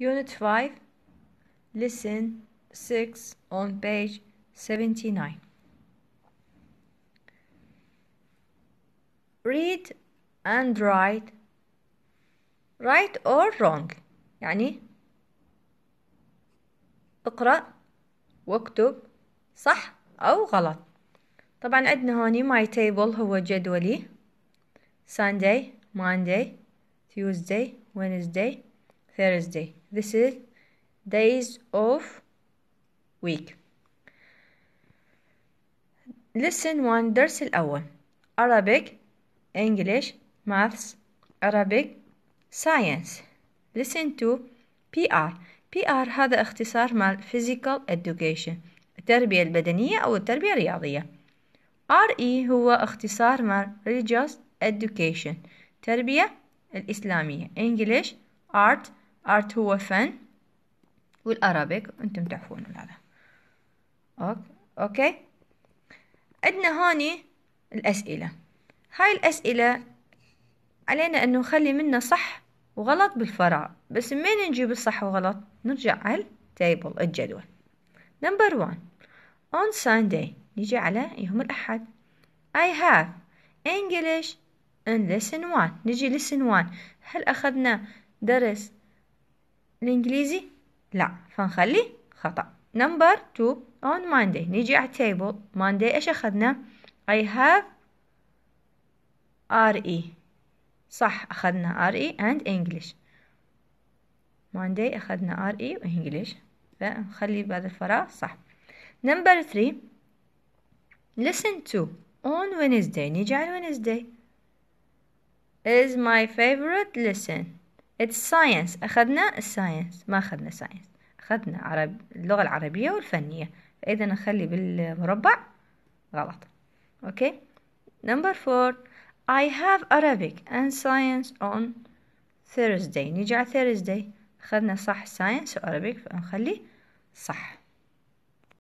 Unit 5 Lesson 6 on page 79 Read and write Right or wrong يعني اقرأ واكتب صح أو غلط طبعا عندنا هوني my table هو جدولي Sunday, Monday, Tuesday, Wednesday, Thursday This is days of week Lesson 1 درس الأول Arabic English Maths Arabic Science Listen to PR PR هذا اختصار مال Physical Education التربية البدنية أو التربية الرياضية RE هو اختصار مال Religious Education التربية الإسلامية English Art art هو فن والارابيك انتم تعرفون هذا اوكي اوكي عندنا هوني الاسئله هاي الاسئله علينا انه نخلي منها صح وغلط بالفرع بس منين نجيب الصح وغلط نرجع على تيبل الجدول نمبر 1 on Sunday نيجي على يوم الأحد I have English in lesson 1 نجي lesson 1 هل أخذنا درس الإنجليزي لا فنخلي خطأ نمبر two on Monday نيجي على table Monday إيش أخذنا I have RE صح أخذنا RE and English Monday أخذنا RE و English فنخلي بعد الفراغ صح نمبر three listen to on Wednesday نيجي على Wednesday is my favorite lesson it's science أخذنا science. ما أخذنا science. أخذنا عرب اللغة العربية والفنية فإذا نخلي بالمربع غلط أوكي نمبر فور I have Arabic and science on Thursday نيجي على Thursday أخذنا صح science وArabic فنخلي صح